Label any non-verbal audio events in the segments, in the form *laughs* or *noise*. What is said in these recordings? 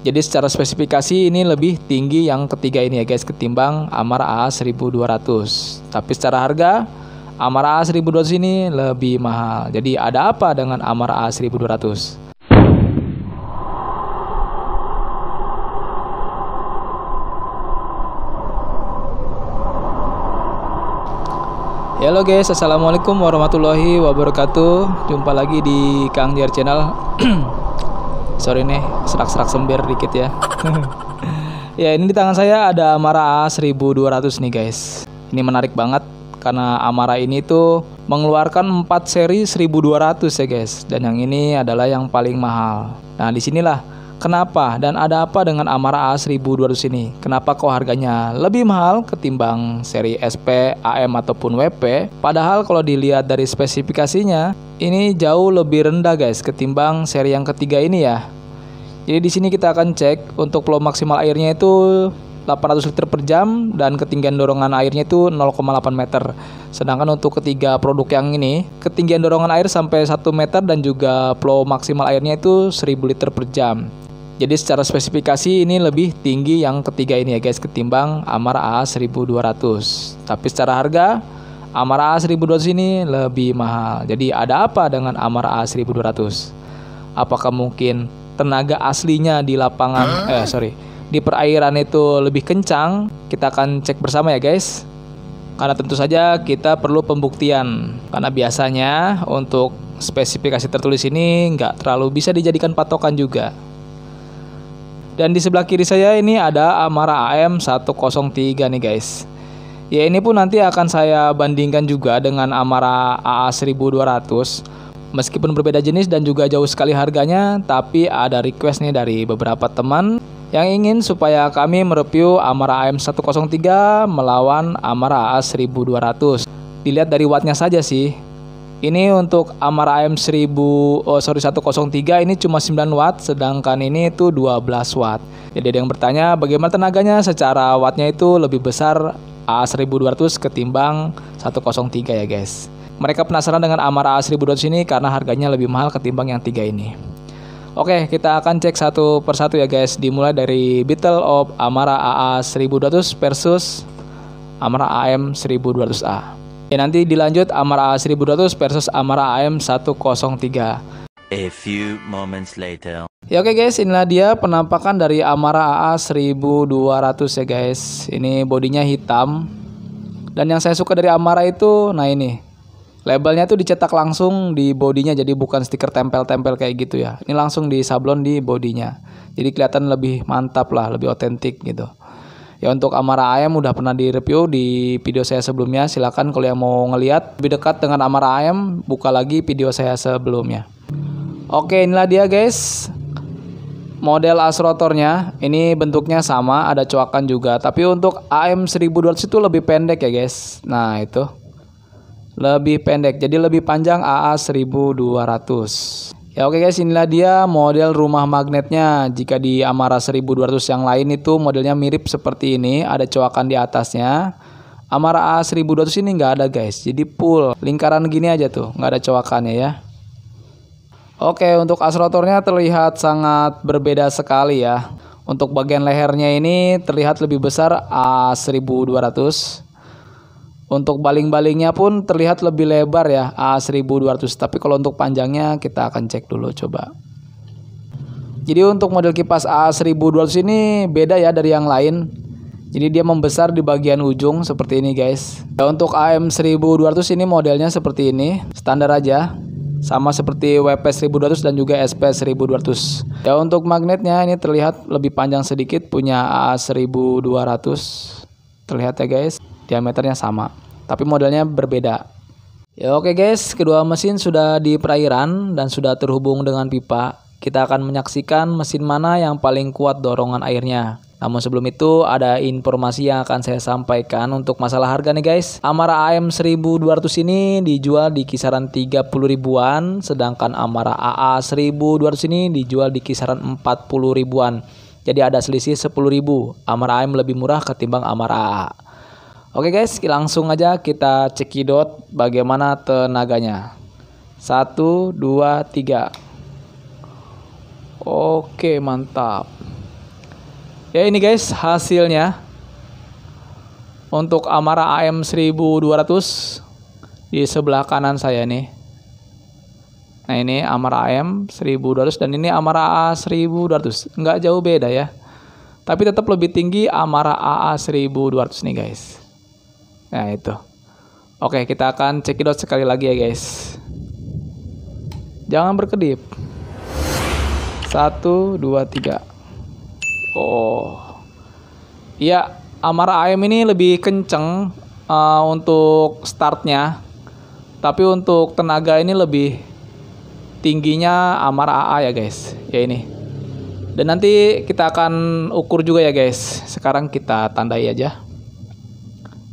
Jadi secara spesifikasi ini lebih tinggi yang ketiga ini ya guys ketimbang Amar A 1200. Tapi secara harga Amar A 1200 ini lebih mahal. Jadi ada apa dengan Amar A 1200? Halo guys, assalamualaikum warahmatullahi wabarakatuh. Jumpa lagi di Kang Jar Channel. *clears throat* sorry nih serak-serak sember dikit ya *laughs* ya ini di tangan saya ada Amara A1200 nih guys ini menarik banget karena Amara ini tuh mengeluarkan 4 seri 1200 ya guys dan yang ini adalah yang paling mahal nah disinilah Kenapa dan ada apa dengan Amara A1200 ini? Kenapa kok harganya lebih mahal ketimbang seri SP, AM ataupun WP? Padahal kalau dilihat dari spesifikasinya, ini jauh lebih rendah guys ketimbang seri yang ketiga ini ya. Jadi di sini kita akan cek untuk flow maksimal airnya itu 800 liter per jam dan ketinggian dorongan airnya itu 0,8 meter. Sedangkan untuk ketiga produk yang ini, ketinggian dorongan air sampai 1 meter dan juga flow maksimal airnya itu 1000 liter per jam. Jadi secara spesifikasi ini lebih tinggi yang ketiga ini ya guys ketimbang Amar A 1200. Tapi secara harga Amar A 1200 ini lebih mahal. Jadi ada apa dengan Amar A 1200? Apakah mungkin tenaga aslinya di lapangan eh sorry di perairan itu lebih kencang? Kita akan cek bersama ya guys. Karena tentu saja kita perlu pembuktian. Karena biasanya untuk spesifikasi tertulis ini nggak terlalu bisa dijadikan patokan juga. Dan di sebelah kiri saya ini ada Amara AM103 nih guys. Ya ini pun nanti akan saya bandingkan juga dengan Amara AA1200. Meskipun berbeda jenis dan juga jauh sekali harganya, tapi ada request nih dari beberapa teman yang ingin supaya kami mereview Amara AM103 melawan Amara aa 1200 Dilihat dari wattnya saja sih, ini untuk Amar AM 1000 oh sorry 103 ini cuma 9 watt sedangkan ini itu 12 watt. Jadi ada yang bertanya bagaimana tenaganya secara wattnya itu lebih besar A1200 ketimbang 103 ya guys. Mereka penasaran dengan Amar A1200 ini karena harganya lebih mahal ketimbang yang tiga ini. Oke, kita akan cek satu persatu ya guys. Dimulai dari Beetle of Amara AA 1200 versus Amara AM 1200A. Ya nanti dilanjut Amara A 1200 versus Amara AM 103. A few moments later. Ya oke okay guys, inilah dia penampakan dari Amara AA 1200 ya guys. Ini bodinya hitam. Dan yang saya suka dari Amara itu, nah ini. Labelnya tuh dicetak langsung di bodinya jadi bukan stiker tempel-tempel kayak gitu ya. Ini langsung di sablon di bodinya. Jadi kelihatan lebih mantap lah, lebih otentik gitu. Ya untuk Amara ayam udah pernah direview di video saya sebelumnya. Silahkan kalau yang mau ngeliat lebih dekat dengan Amara ayam buka lagi video saya sebelumnya. Oke, inilah dia guys. Model asrotornya ini bentuknya sama, ada coakan juga. Tapi untuk AM 1200 itu lebih pendek ya guys. Nah itu lebih pendek, jadi lebih panjang AA 1200. Ya oke guys, inilah dia model rumah magnetnya. Jika di Amara 1200 yang lain itu modelnya mirip seperti ini, ada coakan di atasnya. Amara A 1200 ini nggak ada guys, jadi full lingkaran gini aja tuh, nggak ada coakannya ya. Oke, untuk asrotornya terlihat sangat berbeda sekali ya. Untuk bagian lehernya ini terlihat lebih besar A 1200 untuk baling-balingnya pun terlihat lebih lebar ya A1200 Tapi kalau untuk panjangnya kita akan cek dulu coba Jadi untuk model kipas A1200 ini beda ya dari yang lain jadi dia membesar di bagian ujung seperti ini guys. Ya, untuk AM1200 ini modelnya seperti ini, standar aja. Sama seperti WP1200 dan juga SP1200. Ya untuk magnetnya ini terlihat lebih panjang sedikit punya A1200. Terlihat ya guys diameternya sama, tapi modelnya berbeda. Ya oke guys, kedua mesin sudah di perairan dan sudah terhubung dengan pipa. Kita akan menyaksikan mesin mana yang paling kuat dorongan airnya. Namun sebelum itu ada informasi yang akan saya sampaikan untuk masalah harga nih guys. Amara AM 1200 ini dijual di kisaran 30 ribuan, sedangkan Amara AA 1200 ini dijual di kisaran 40 ribuan. Jadi ada selisih 10 ribu. Amara AM lebih murah ketimbang Amara AA. Oke guys, langsung aja kita cekidot bagaimana tenaganya. Satu, dua, tiga. Oke, mantap. Ya ini guys hasilnya. Untuk Amara AM 1200 di sebelah kanan saya nih. Nah ini Amara AM 1200 dan ini Amara A 1200. Nggak jauh beda ya. Tapi tetap lebih tinggi Amara AA 1200 nih guys. Nah itu. Oke kita akan cekidot sekali lagi ya guys. Jangan berkedip. Satu, dua, tiga. Oh. Iya, Amara am ini lebih kenceng uh, untuk startnya. Tapi untuk tenaga ini lebih tingginya Amara AA ya guys. Ya ini. Dan nanti kita akan ukur juga ya guys. Sekarang kita tandai aja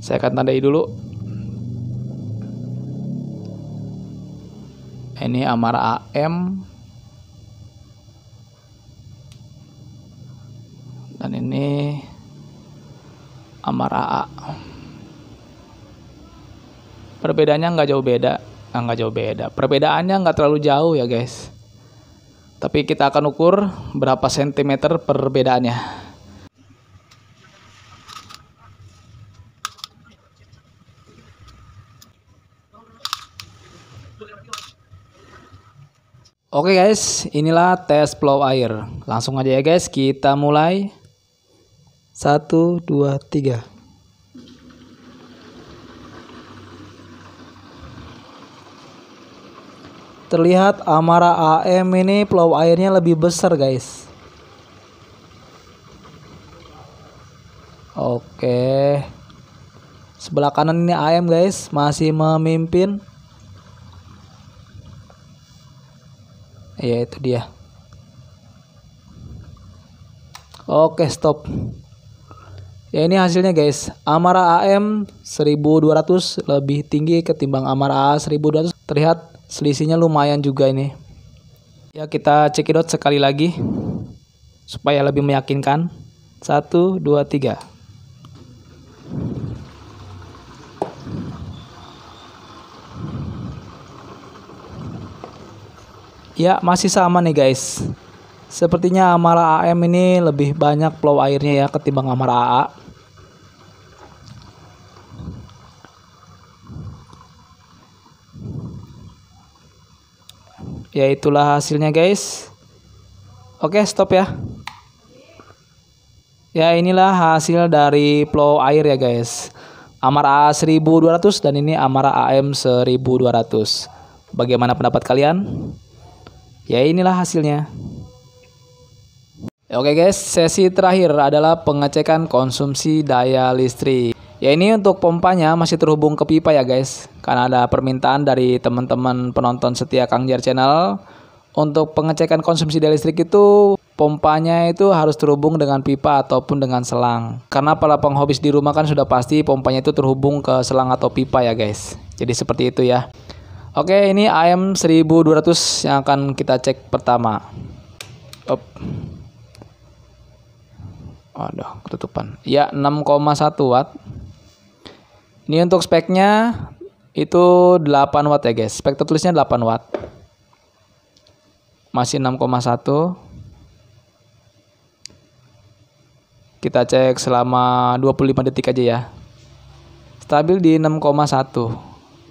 saya akan tandai dulu ini Amar AM dan ini Amar A perbedaannya nggak jauh beda ah, nggak jauh beda perbedaannya nggak terlalu jauh ya guys tapi kita akan ukur berapa sentimeter perbedaannya Oke guys, inilah tes flow air. Langsung aja ya guys, kita mulai. 1, 2, 3. Terlihat Amara AM ini flow airnya lebih besar guys. Oke. Sebelah kanan ini AM guys, masih memimpin. ya itu dia oke stop ya ini hasilnya guys Amara AM 1200 lebih tinggi ketimbang Amara A 1200 terlihat selisihnya lumayan juga ini ya kita cekidot sekali lagi supaya lebih meyakinkan 1, 2, 3 Ya, masih sama nih guys. Sepertinya Amara AM ini lebih banyak flow airnya ya ketimbang Amara AA. Ya itulah hasilnya guys. Oke, stop ya. Ya inilah hasil dari flow air ya guys. Amara A 1200 dan ini Amara AM 1200. Bagaimana pendapat kalian? ya inilah hasilnya Oke guys, sesi terakhir adalah pengecekan konsumsi daya listrik. Ya ini untuk pompanya masih terhubung ke pipa ya guys, karena ada permintaan dari teman-teman penonton setia Kang Jar Channel untuk pengecekan konsumsi daya listrik itu pompanya itu harus terhubung dengan pipa ataupun dengan selang. Karena para penghobis di rumah kan sudah pasti pompanya itu terhubung ke selang atau pipa ya guys. Jadi seperti itu ya. Oke, ini AM 1200 yang akan kita cek pertama. Up. Waduh, ketutupan. Ya, 6,1 watt. Ini untuk speknya itu 8 watt ya guys. Spek tertulisnya 8 watt. Masih 6,1. Kita cek selama 25 detik aja ya. Stabil di 6,1.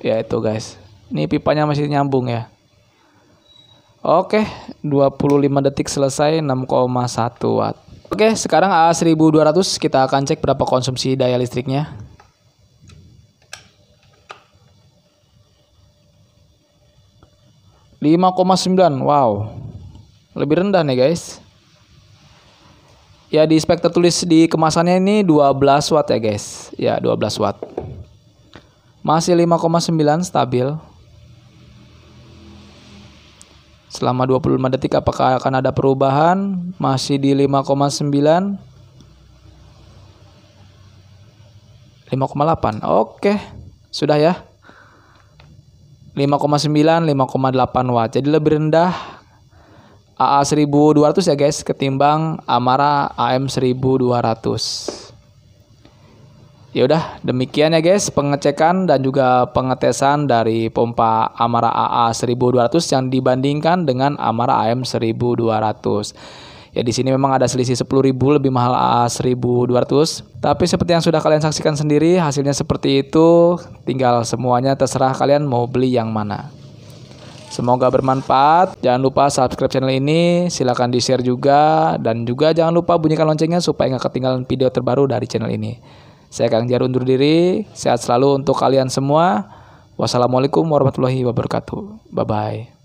Ya itu guys. Ini pipanya masih nyambung ya. Oke, 25 detik selesai 6,1 watt. Oke, sekarang A1200 kita akan cek berapa konsumsi daya listriknya. 5,9, wow, lebih rendah nih guys. Ya di spek tertulis di kemasannya ini 12 watt ya guys. Ya 12 watt. Masih 5,9 stabil selama 25 detik apakah akan ada perubahan masih di 5,9 5,8 oke sudah ya 5,9 5,8 watt jadi lebih rendah AA 1200 ya guys ketimbang Amara AM 1200 ya udah demikian ya guys pengecekan dan juga pengetesan dari pompa Amara AA 1200 yang dibandingkan dengan Amara AM 1200 ya di sini memang ada selisih 10.000 lebih mahal AA 1200 tapi seperti yang sudah kalian saksikan sendiri hasilnya seperti itu tinggal semuanya terserah kalian mau beli yang mana Semoga bermanfaat. Jangan lupa subscribe channel ini, Silahkan di-share juga dan juga jangan lupa bunyikan loncengnya supaya nggak ketinggalan video terbaru dari channel ini. Saya Kang Jar undur diri. Sehat selalu untuk kalian semua. Wassalamualaikum warahmatullahi wabarakatuh. Bye bye.